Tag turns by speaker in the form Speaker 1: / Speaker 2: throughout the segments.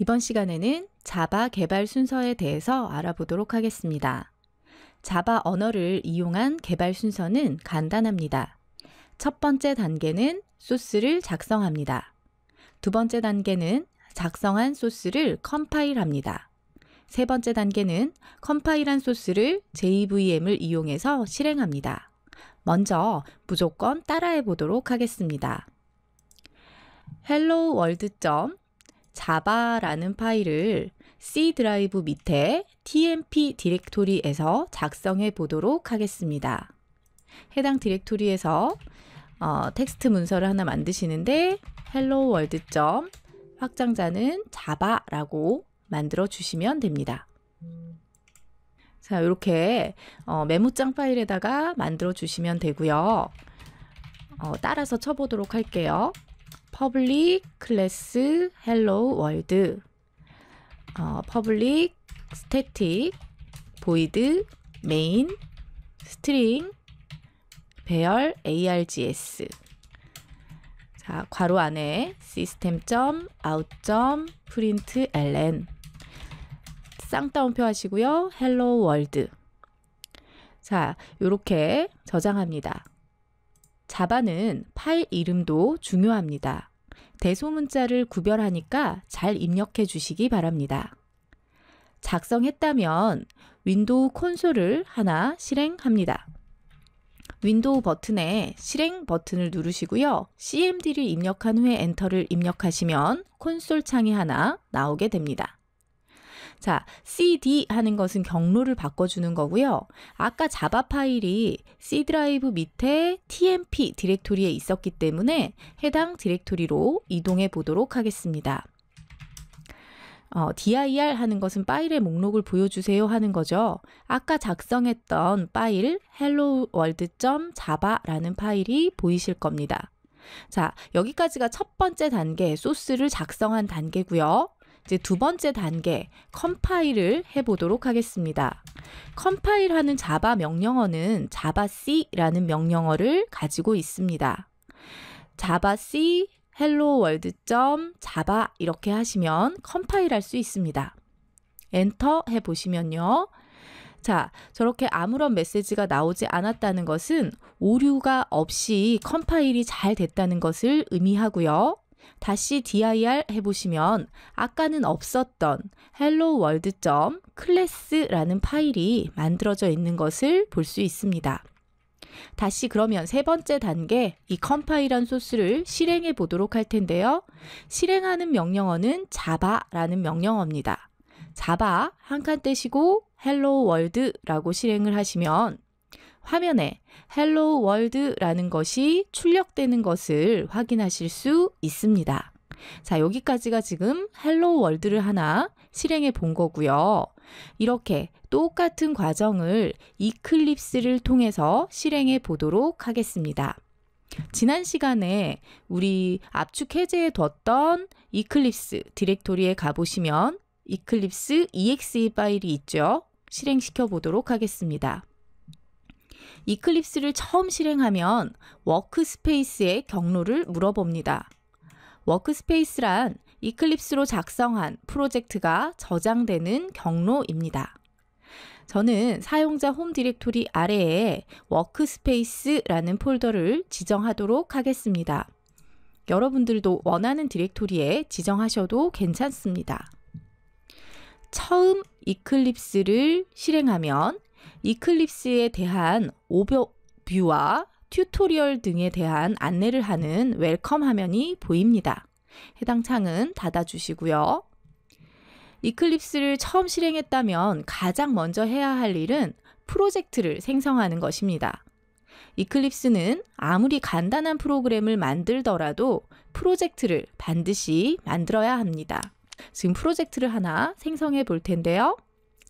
Speaker 1: 이번 시간에는 자바 개발 순서에 대해서 알아보도록 하겠습니다. 자바 언어를 이용한 개발 순서는 간단합니다. 첫 번째 단계는 소스를 작성합니다. 두 번째 단계는 작성한 소스를 컴파일합니다. 세 번째 단계는 컴파일한 소스를 JVM을 이용해서 실행합니다. 먼저 무조건 따라해 보도록 하겠습니다. hello world. 자바라는 파일을 C 드라이브 밑에 tmp 디렉토리에서 작성해 보도록 하겠습니다. 해당 디렉토리에서 어, 텍스트 문서를 하나 만드시는데 hello world. 확장자는 j a 라고 만들어 주시면 됩니다. 자, 이렇게 어, 메모장 파일에다가 만들어 주시면 되고요. 어, 따라서 쳐보도록 할게요. public class hello world 어, public static void main string 배열 args 자, 괄호 안에 system.out.println 쌍따옴표 하시고요. hello world 자, 이렇게 저장합니다. 자바는 파일 이름도 중요합니다. 대소문자를 구별하니까 잘 입력해 주시기 바랍니다. 작성했다면 윈도우 콘솔을 하나 실행합니다. 윈도우 버튼에 실행 버튼을 누르시고요. CMD를 입력한 후에 엔터를 입력하시면 콘솔 창이 하나 나오게 됩니다. 자, CD 하는 것은 경로를 바꿔주는 거고요. 아까 자바 파일이 C 드라이브 밑에 TMP 디렉토리에 있었기 때문에 해당 디렉토리로 이동해 보도록 하겠습니다. 어, dir 하는 것은 파일의 목록을 보여주세요 하는 거죠. 아까 작성했던 파일 helloworld.java라는 파일이 보이실 겁니다. 자, 여기까지가 첫 번째 단계, 소스를 작성한 단계고요. 이제 두 번째 단계 컴파일을 해보도록 하겠습니다. 컴파일하는 자바 명령어는 자바 C라는 명령어를 가지고 있습니다. 자바 C hello world 점 자바 이렇게 하시면 컴파일할 수 있습니다. 엔터 해 보시면요. 자, 저렇게 아무런 메시지가 나오지 않았다는 것은 오류가 없이 컴파일이 잘 됐다는 것을 의미하고요. 다시 dir 해보시면 아까는 없었던 helloworld.class라는 파일이 만들어져 있는 것을 볼 수 있습니다. 다시 그러면 세 번째 단계 이 컴파일한 소스를 실행해 보도록 할 텐데요. 실행하는 명령어는 j a v a 라는 명령어입니다. java 한 칸 떼시고 hello world라고 실행을 하시면 화면에 Hello World라는 것이 출력되는 것을 확인하실 수 있습니다. 자, 여기까지가 지금 Hello World를 하나 실행해 본 거고요. 이렇게 똑같은 과정을 e c l i p s e 를 통해서 실행해 보도록 하겠습니다. 지난 시간에 우리 압축 해제에 뒀던 Eclipse 디렉토리에 가보시면 Eclipse exe 파일이 있죠. 실행시켜 보도록 하겠습니다. 이클립스를 처음 실행하면 워크스페이스의 경로를 물어봅니다. 워크스페이스란 이클립스로 작성한 프로젝트가 저장되는 경로입니다. 저는 사용자 홈 디렉토리 아래에 워크스페이스라는 폴더를 지정하도록 하겠습니다. 여러분들도 원하는 디렉토리에 지정하셔도 괜찮습니다. 처음 이클립스를 실행하면 이클립스에 대한 오버뷰와 튜토리얼 등에 대한 안내를 하는 웰컴 화면이 보입니다. 해당 창은 닫아주시고요. 이클립스를 처음 실행했다면 가장 먼저 해야 할 일은 프로젝트를 생성하는 것입니다. 이클립스는 아무리 간단한 프로그램을 만들더라도 프로젝트를 반드시 만들어야 합니다. 지금 프로젝트를 하나 생성해 볼 텐데요.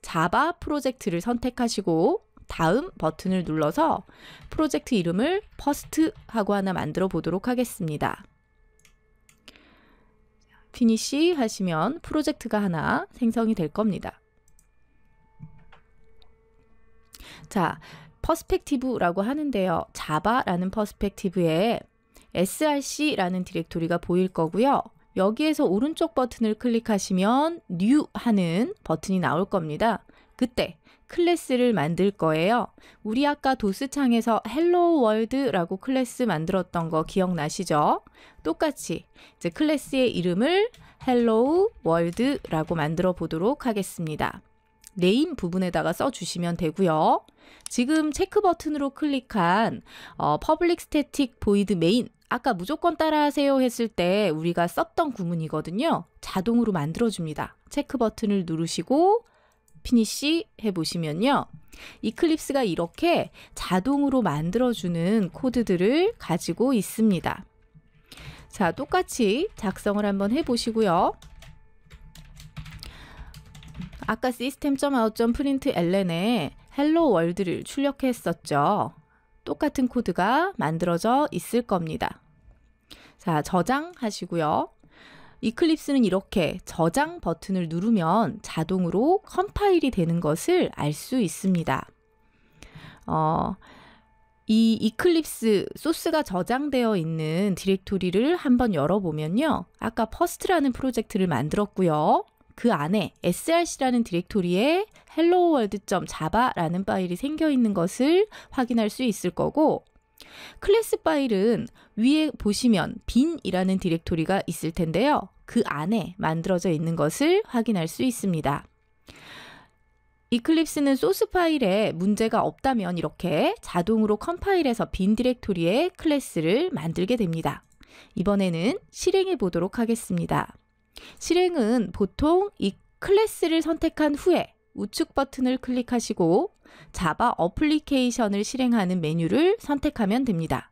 Speaker 1: 자바 프로젝트를 선택하시고 다음 버튼을 눌러서 프로젝트 이름을 퍼스트 하고 하나 만들어 보도록 하겠습니다. 피니시 하시면 프로젝트가 하나 생성이 될 겁니다. 자, 퍼스펙티브라고 하는데요. 자바라는 퍼스펙티브에 src라는 디렉토리가 보일 거고요. 여기에서 오른쪽 버튼을 클릭하시면 New 하는 버튼이 나올 겁니다. 그때 클래스를 만들 거예요. 우리 아까 도스 창에서 헬로 월드라고 클래스 만들었던 거 기억나시죠? 똑같이 이제 클래스의 이름을 헬로 월드라고 만들어 보도록 하겠습니다. 네임 부분에다가 써주시면 되고요. 지금 체크 버튼으로 클릭한 어, Public Static Void Main 아까 무조건 따라하세요 했을 때 우리가 썼던 구문이거든요. 자동으로 만들어줍니다. 체크 버튼을 누르시고 피니쉬 해보시면요. 이클립스가 이렇게 자동으로 만들어주는 코드들을 가지고 있습니다. 자, 똑같이 작성을 한번 해보시고요. 아까 s y 시스템.out.println에 hello w o r l d 를 출력했었죠. 똑같은 코드가 만들어져 있을 겁니다. 자, 저장하시고요. 이클립스는 이렇게 저장 버튼을 누르면 자동으로 컴파일이 되는 것을 알 수 있습니다. 어, 이 이클립스 소스가 저장되어 있는 디렉토리를 한번 열어보면요. 아까 퍼스트라는 프로젝트를 만들었고요. 그 안에 src라는 디렉토리에 helloworld.java라는 파일이 생겨 있는 것을 확인할 수 있을 거고 클래스 파일은 위에 보시면 빈이라는 디렉토리가 있을 텐데요. 그 안에 만들어져 있는 것을 확인할 수 있습니다. 이클립스는 소스 파일에 문제가 없다면 이렇게 자동으로 컴파일해서 빈 디렉토리에 클래스를 만들게 됩니다. 이번에는 실행해 보도록 하겠습니다. 실행은 보통 이 클래스를 선택한 후에 우측 버튼을 클릭하시고 자바 어플리케이션을 실행하는 메뉴를 선택하면 됩니다.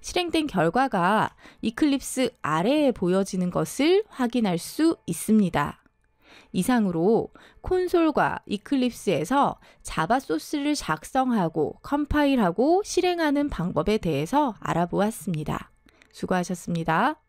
Speaker 1: 실행된 결과가 이클립스 아래에 보여지는 것을 확인할 수 있습니다. 이상으로 콘솔과 이클립스에서 자바 소스를 작성하고 컴파일하고 실행하는 방법에 대해서 알아보았습니다. 수고하셨습니다.